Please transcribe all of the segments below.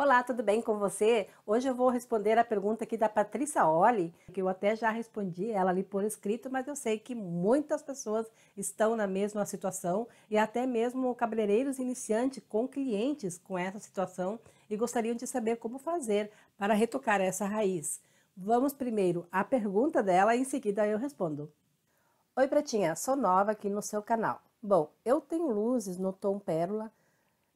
Olá, tudo bem com você? Hoje eu vou responder a pergunta aqui da Patrícia Olli, que eu até já respondi ela ali por escrito, mas eu sei que muitas pessoas estão na mesma situação e até mesmo cabeleireiros iniciantes com clientes com essa situação e gostariam de saber como fazer para retocar essa raiz. Vamos primeiro à pergunta dela e em seguida eu respondo. Oi, Pretinha, sou nova aqui no seu canal. Bom, eu tenho luzes no tom pérola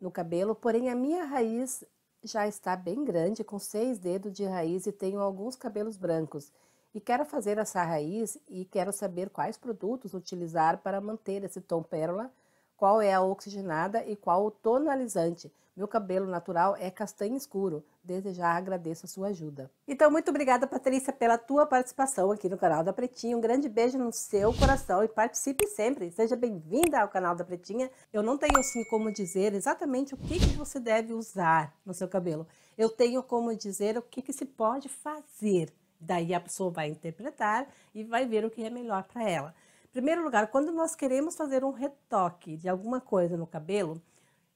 no cabelo, porém a minha raiz já está bem grande, com seis dedos de raiz e tenho alguns cabelos brancos. E quero fazer essa raiz e quero saber quais produtos utilizar para manter esse tom pérola, qual é a oxigenada e qual o tonalizante. Meu cabelo natural é castanho escuro. Desde já agradeço a sua ajuda. Então, muito obrigada, Patrícia, pela tua participação aqui no canal da Pretinha. Um grande beijo no seu coração e participe sempre. Seja bem-vinda ao canal da Pretinha. Eu não tenho, assim, como dizer exatamente o que, que você deve usar no seu cabelo. Eu tenho como dizer o que, que se pode fazer. Daí a pessoa vai interpretar e vai ver o que é melhor para ela. Em primeiro lugar, quando nós queremos fazer um retoque de alguma coisa no cabelo,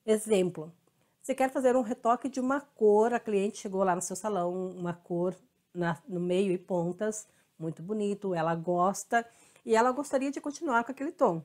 exemplo, você quer fazer um retoque de uma cor, a cliente chegou lá no seu salão, uma cor na, no meio e pontas, muito bonito, ela gosta e ela gostaria de continuar com aquele tom.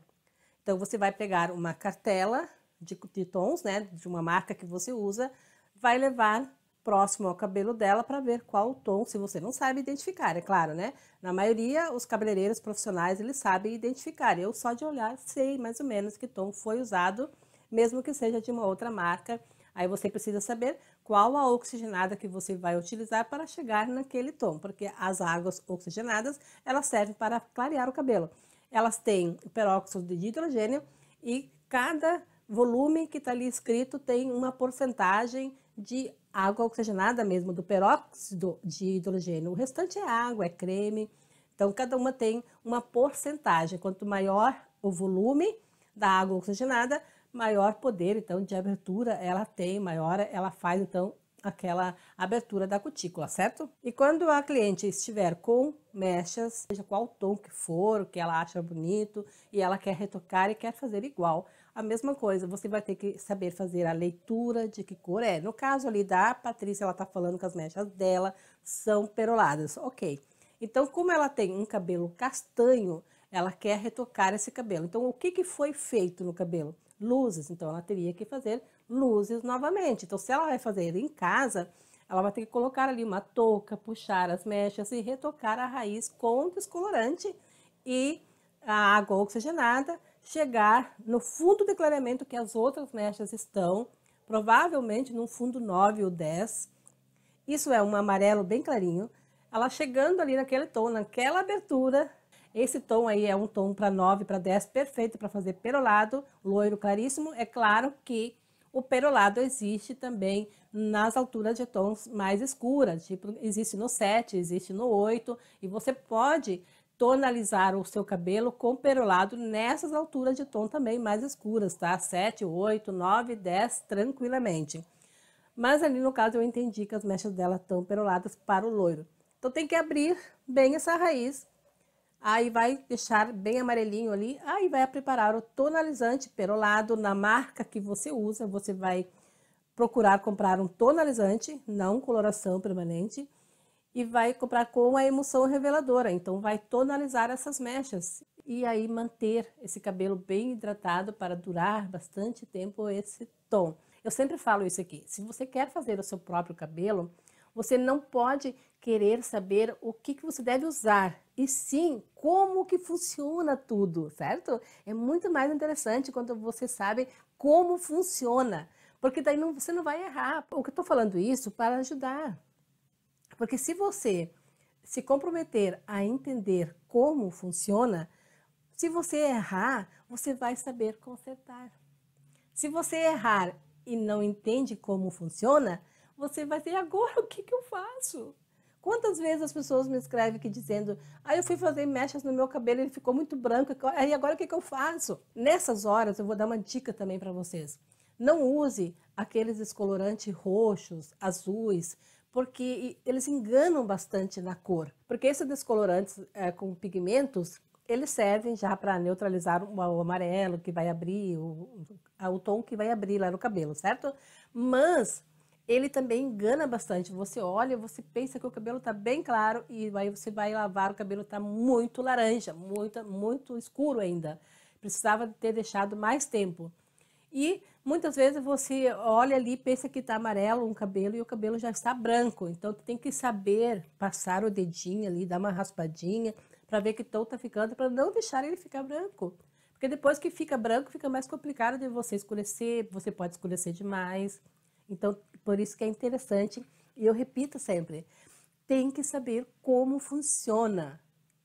Então você vai pegar uma cartela de, de tons, né, de uma marca que você usa, vai levar próximo ao cabelo dela para ver qual o tom, se você não sabe identificar, é claro, né? Na maioria, os cabeleireiros profissionais, eles sabem identificar. Eu só de olhar sei mais ou menos que tom foi usado, mesmo que seja de uma outra marca Aí você precisa saber qual a oxigenada que você vai utilizar para chegar naquele tom, porque as águas oxigenadas, elas servem para clarear o cabelo. Elas têm peróxido de hidrogênio e cada volume que está ali escrito tem uma porcentagem de água oxigenada mesmo, do peróxido de hidrogênio. O restante é água, é creme. Então, cada uma tem uma porcentagem. Quanto maior o volume da água oxigenada, maior poder então de abertura ela tem, maior ela faz então aquela abertura da cutícula, certo? E quando a cliente estiver com mechas, seja qual tom que for, que ela acha bonito e ela quer retocar e quer fazer igual, a mesma coisa, você vai ter que saber fazer a leitura de que cor é. No caso ali da Patrícia, ela tá falando que as mechas dela são peroladas, ok. Então, como ela tem um cabelo castanho, ela quer retocar esse cabelo. Então, o que, que foi feito no cabelo? luzes. Então, ela teria que fazer luzes novamente. Então, se ela vai fazer em casa, ela vai ter que colocar ali uma touca, puxar as mechas e retocar a raiz com descolorante e a água oxigenada, chegar no fundo do clareamento que as outras mechas estão, provavelmente no fundo 9 ou 10. Isso é um amarelo bem clarinho. Ela chegando ali naquele tom, naquela abertura, esse tom aí é um tom para 9, para 10, perfeito para fazer perolado, loiro claríssimo. É claro que o perolado existe também nas alturas de tons mais escuras, tipo, existe no 7, existe no 8, e você pode tonalizar o seu cabelo com perolado nessas alturas de tom também mais escuras, tá? 7, 8, 9, 10, tranquilamente. Mas ali no caso eu entendi que as mechas dela estão peroladas para o loiro. Então tem que abrir bem essa raiz Aí vai deixar bem amarelinho ali. Aí vai preparar o tonalizante perolado na marca que você usa. Você vai procurar comprar um tonalizante, não coloração permanente. E vai comprar com a emulsão reveladora. Então vai tonalizar essas mechas. E aí manter esse cabelo bem hidratado para durar bastante tempo esse tom. Eu sempre falo isso aqui. Se você quer fazer o seu próprio cabelo, você não pode querer saber o que, que você deve usar, e sim como que funciona tudo, certo? É muito mais interessante quando você sabe como funciona, porque daí não, você não vai errar. O que eu estou falando isso para ajudar, porque se você se comprometer a entender como funciona, se você errar, você vai saber consertar. Se você errar e não entende como funciona, você vai ter agora o que, que eu faço? Quantas vezes as pessoas me escrevem aqui dizendo, ah, eu fui fazer mechas no meu cabelo, ele ficou muito branco, e agora o que, que eu faço? Nessas horas, eu vou dar uma dica também para vocês. Não use aqueles descolorantes roxos, azuis, porque eles enganam bastante na cor. Porque esses descolorantes é, com pigmentos, eles servem já para neutralizar o amarelo que vai abrir, o, o tom que vai abrir lá no cabelo, certo? Mas ele também engana bastante. Você olha, você pensa que o cabelo está bem claro e aí você vai lavar, o cabelo está muito laranja, muito, muito escuro ainda. Precisava ter deixado mais tempo. E muitas vezes você olha ali, pensa que está amarelo um cabelo e o cabelo já está branco. Então tem que saber passar o dedinho ali, dar uma raspadinha para ver que tom está ficando, para não deixar ele ficar branco. Porque depois que fica branco, fica mais complicado de você escurecer, você pode escurecer demais. Então, por isso que é interessante, e eu repito sempre, tem que saber como funciona.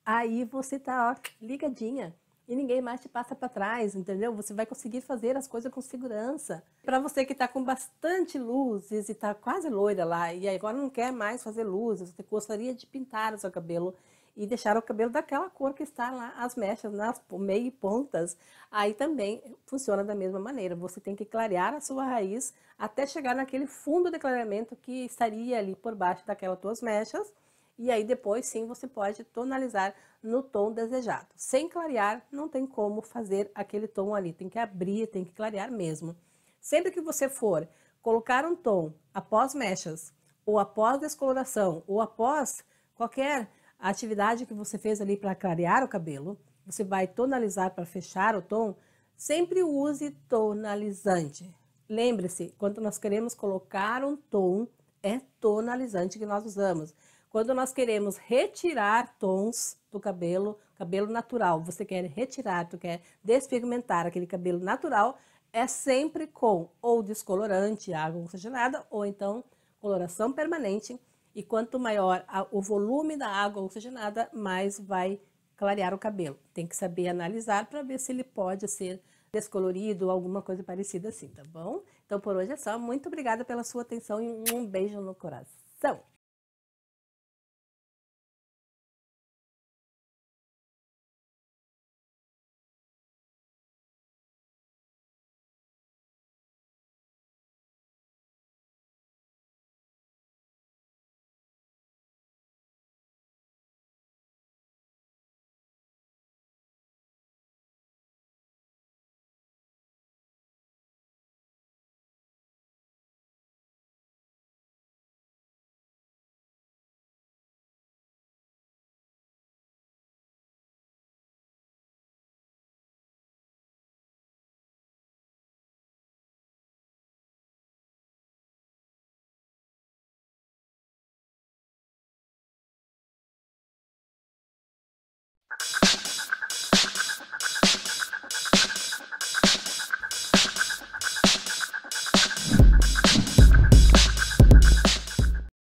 Aí você tá ó, ligadinha e ninguém mais te passa para trás, entendeu? Você vai conseguir fazer as coisas com segurança. Para você que está com bastante luzes e está quase loira lá e agora não quer mais fazer luzes, você gostaria de pintar o seu cabelo e deixar o cabelo daquela cor que está lá, as mechas, nas né, meio pontas. Aí também funciona da mesma maneira. Você tem que clarear a sua raiz até chegar naquele fundo de clareamento que estaria ali por baixo daquelas tuas mechas. E aí depois sim você pode tonalizar no tom desejado. Sem clarear, não tem como fazer aquele tom ali. Tem que abrir, tem que clarear mesmo. Sempre que você for colocar um tom após mechas, ou após descoloração, ou após qualquer a atividade que você fez ali para clarear o cabelo, você vai tonalizar para fechar o tom, sempre use tonalizante. Lembre-se, quando nós queremos colocar um tom, é tonalizante que nós usamos. Quando nós queremos retirar tons do cabelo, cabelo natural, você quer retirar, tu quer despigmentar aquele cabelo natural, é sempre com ou descolorante, água oxigenada, ou então coloração permanente, e quanto maior a, o volume da água oxigenada, mais vai clarear o cabelo. Tem que saber analisar para ver se ele pode ser descolorido ou alguma coisa parecida assim, tá bom? Então por hoje é só. Muito obrigada pela sua atenção e um beijo no coração.